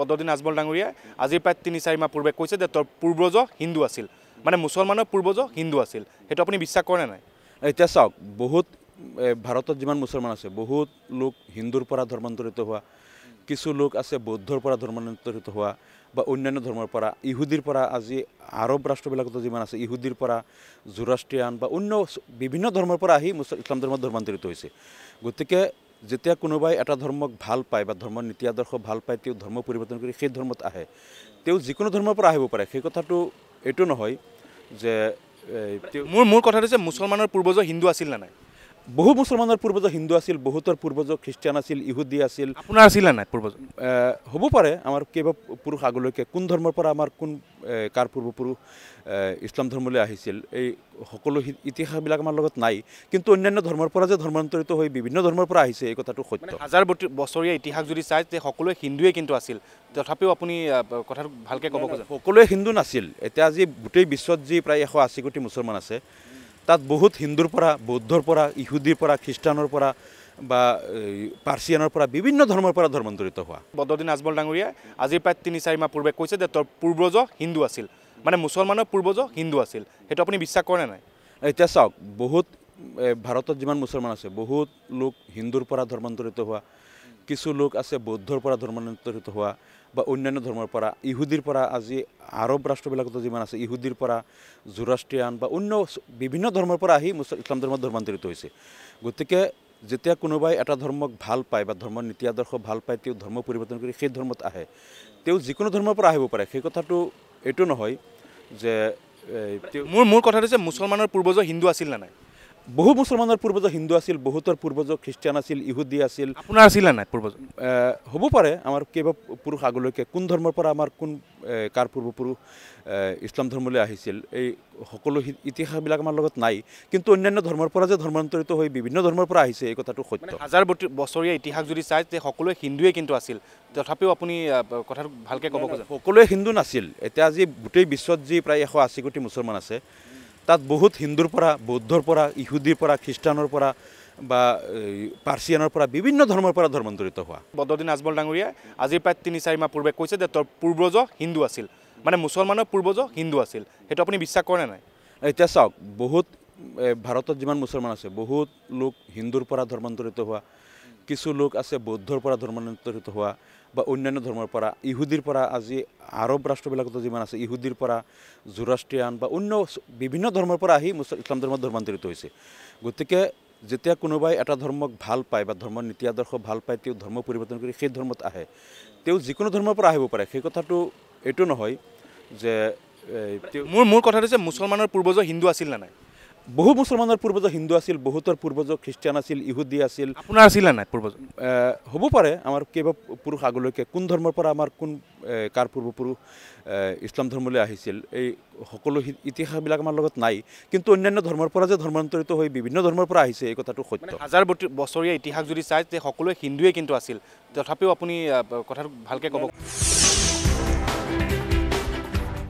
পদ্মদিন আজমল ডাঙৰীয়াই আজিৰ পৰা তিনি চাৰি মাহ পূৰ্বে কৈছে যে তোৰ পূৰ্বজ হিন্দু আছিল মানে মুছলমানৰ পূৰ্বজ হিন্দু আছিল সেইটো আপুনি বিশ্বাস কৰে নাই এতিয়া চাওক বহুত ভাৰতত যিমান মুছলমান আছে বহুত লোক হিন্দুৰ পৰা ধৰ্মান্তৰিত হোৱা কিছু লোক আছে বৌদ্ধৰ পৰা ধৰ্মান্তৰিত হোৱা বা অন্যান্য ধৰ্মৰ পৰা ইহুদীৰ পৰা আজি আৰৱ ৰাষ্ট্ৰবিলাকতো যিমান আছে ইহুদীৰ পৰা জোৰাষ্ট্ৰিয়ান বা অন্য বিভিন্ন ধৰ্মৰ পৰা আহি মুছ ইছলাম ধৰ্মত ধৰ্মান্তৰিত হৈছে গতিকে যেতিয়া কোনোবাই এটা ধৰ্মক ভাল পায় বা ধৰ্মৰ নীতি আদৰ্শ ভাল পায় তেওঁ ধৰ্ম পৰিৱৰ্তন কৰি সেই ধৰ্মত আহে তেওঁ যিকোনো ধৰ্মৰ পৰা আহিব পাৰে সেই কথাটো এইটো নহয় যে মোৰ মোৰ কথাটো যে মুছলমানৰ পূৰ্বজ হিন্দু আছিল নে নাই বহু মুছলমানৰ পূৰ্বজ হিন্দু আছিল বহুতৰ পূৰ্বজ খ্ৰীষ্টান আছিল ইহুদী আছিল আপোনাৰ আছিলে নাই পূৰ্বজ হ'ব পাৰে আমাৰ কেইবা পুৰুষ আগলৈকে কোন ধৰ্মৰ পৰা আমাৰ কোন কাৰ পূৰ্বপুৰুষ ইছলাম ধৰ্মলৈ আহিছিল এই সকলো ইতিহাসবিলাক আমাৰ লগত নাই কিন্তু অন্যান্য ধৰ্মৰ পৰা যে ধৰ্মান্তৰিত হৈ বিভিন্ন ধৰ্মৰ পৰা আহিছে এই কথাটো সত্য হাজাৰ বছৰীয়া ইতিহাস যদি চাই যে সকলোৱে হিন্দুৱে কিন্তু আছিল তথাপিও আপুনি কথাটো ভালকৈ ক'ব খোজে সকলোৱে হিন্দু নাছিল এতিয়া আজি গোটেই বিশ্বত যি প্ৰায় এশ আশী কোটি মুছলমান আছে তাত বহুত হিন্দুৰ পৰা বৌদ্ধৰ পৰা ইহুদীৰ পৰা খ্ৰীষ্টানৰ পৰা বা পাৰ্চিয়ানৰ পৰা বিভিন্ন ধৰ্মৰ পৰা ধৰ্মান্তৰিত হোৱা বদৰদিন আজমল ডাঙৰীয়াই আজিৰ পৰা তিনি চাৰি মাহ পূৰ্বে কৈছে যে তেওঁৰ পূৰ্বজ হিন্দু আছিল মানে মুছলমানৰ পূৰ্বজ হিন্দু আছিল সেইটো আপুনি বিশ্বাস কৰে নাই এতিয়া চাওক বহুত ভাৰতত যিমান মুছলমান আছে বহুত লোক হিন্দুৰ পৰা ধৰ্মান্তৰিত হোৱা কিছু লোক আছে বৌদ্ধৰ পৰা ধৰ্মান্তৰিত হোৱা বা অন্যান্য ধৰ্মৰ পৰা ইহুদীৰ পৰা আজি আৰৱ ৰাষ্ট্ৰবিলাকতো যিমান আছে ইহুদীৰ পৰা জোৰাষ্ট্ৰিয়ান বা অন্য বিভিন্ন ধৰ্মৰ পৰা আহি মুছ ইছলাম ধৰ্মত ধৰ্মান্তৰিত হৈছে গতিকে যেতিয়া কোনোবাই এটা ধৰ্মক ভাল পায় বা ধৰ্মৰ নীতি আদৰ্শ ভাল পায় তেওঁ ধৰ্ম পৰিৱৰ্তন কৰি সেই ধৰ্মত আহে তেওঁ যিকোনো ধৰ্মৰ পৰা আহিব পাৰে সেই কথাটো এইটো নহয় যে মোৰ মোৰ কথাটো যে মুছলমানৰ পূৰ্বজ হিন্দু আছিল নে নাই বহু মুছলমানৰ পূৰ্বজ হিন্দু আছিল বহুতৰ পূৰ্বজ খ্ৰীষ্টান আছিল ইহুদী আছিল আপোনাৰ আছিলে নাই পূৰ্বজ হ'ব পাৰে আমাৰ কেইবা পুৰুষ আগলৈকে কোন ধৰ্মৰ পৰা আমাৰ কোন কাৰ পূৰ্বপুৰুষ ইছলাম ধৰ্মলৈ আহিছিল এই সকলো ইতিহাসবিলাক আমাৰ লগত নাই কিন্তু অন্যান্য ধৰ্মৰ পৰা যে ধৰ্মান্তৰিত হৈ বিভিন্ন ধৰ্মৰ পৰা আহিছে এই কথাটো সত্য হাজাৰ বছৰীয়া ইতিহাস যদি চাই যে সকলোৱে হিন্দুৱে কিন্তু আছিল তথাপিও আপুনি কথাটো ভালকৈ ক'ব খোজে সকলোৱে হিন্দু নাছিল এতিয়া আজি গোটেই বিশ্বত যি প্ৰায় এশ আশী কোটি মুছলমান আছে তাত বহুত হিন্দুৰ পৰা বৌদ্ধৰ পৰা ইহুদীৰ পৰা খ্ৰীষ্টানৰ পৰা বা পাৰ্চিয়ানৰ পৰা বিভিন্ন ধৰ্মৰ পৰা ধৰ্মান্তৰিত হোৱা বদৰদিন আজমল ডাঙৰীয়াই আজিৰ পৰা তিনি চাৰি মাহ পূৰ্বে কৈছে যে তোৰ পূৰ্বজ হিন্দু আছিল মানে মুছলমানৰ পূৰ্বজ হিন্দু আছিল সেইটো আপুনি বিশ্বাস কৰে নাই এতিয়া চাওক বহুত ভাৰতত যিমান মুছলমান আছে বহুত লোক হিন্দুৰ পৰা ধৰ্মান্তৰিত হোৱা কিছু লোক আছে বৌদ্ধৰ পৰা ধৰ্মান্তৰিত হোৱা বা অন্যান্য ধৰ্মৰ পৰা ইহুদীৰ পৰা আজি আৰৱ ৰাষ্ট্ৰবিলাকতো যিমান আছে ইহুদীৰ পৰা জোৰাষ্ট্ৰিয়ান বা অন্য বিভিন্ন ধৰ্মৰ পৰা আহি মুছ ইছলাম ধৰ্মত ধৰ্মান্তৰিত হৈছে গতিকে যেতিয়া কোনোবাই এটা ধৰ্মক ভাল পায় বা ধৰ্মৰ নীতি আদৰ্শ ভাল পায় তেওঁ ধৰ্ম পৰিৱৰ্তন কৰি সেই ধৰ্মত আহে তেওঁ যিকোনো ধৰ্মৰ পৰা আহিব পাৰে সেই কথাটো এইটো নহয় যে মোৰ মোৰ কথাটো যে মুছলমানৰ পূৰ্বজ হিন্দু আছিল নে নাই বহু মুছলমানৰ পূৰ্বজ হিন্দু আছিল বহুতৰ পূৰ্বজ খ্ৰীষ্টান আছিল ইহুদী আছিল আপোনাৰ আছিলে নাই পূৰ্বজ হ'ব পাৰে আমাৰ কেইবা পুৰুষ আগলৈকে কোন ধৰ্মৰ পৰা আমাৰ কোন কাৰ পূৰ্বপুৰুষ ইছলাম ধৰ্মলৈ আহিছিল এই সকলো ইতিহাসবিলাক আমাৰ লগত নাই কিন্তু অন্যান্য ধৰ্মৰ পৰা যে ধৰ্মান্তৰিত হৈ বিভিন্ন ধৰ্মৰ পৰা আহিছে এই কথাটো সত্য হাজাৰ বত্ৰি বছৰীয়া ইতিহাস যদি চায় যে সকলোৱে হিন্দুৱে কিন্তু আছিল তথাপিও আপুনি কথাটো ভালকৈ ক'ব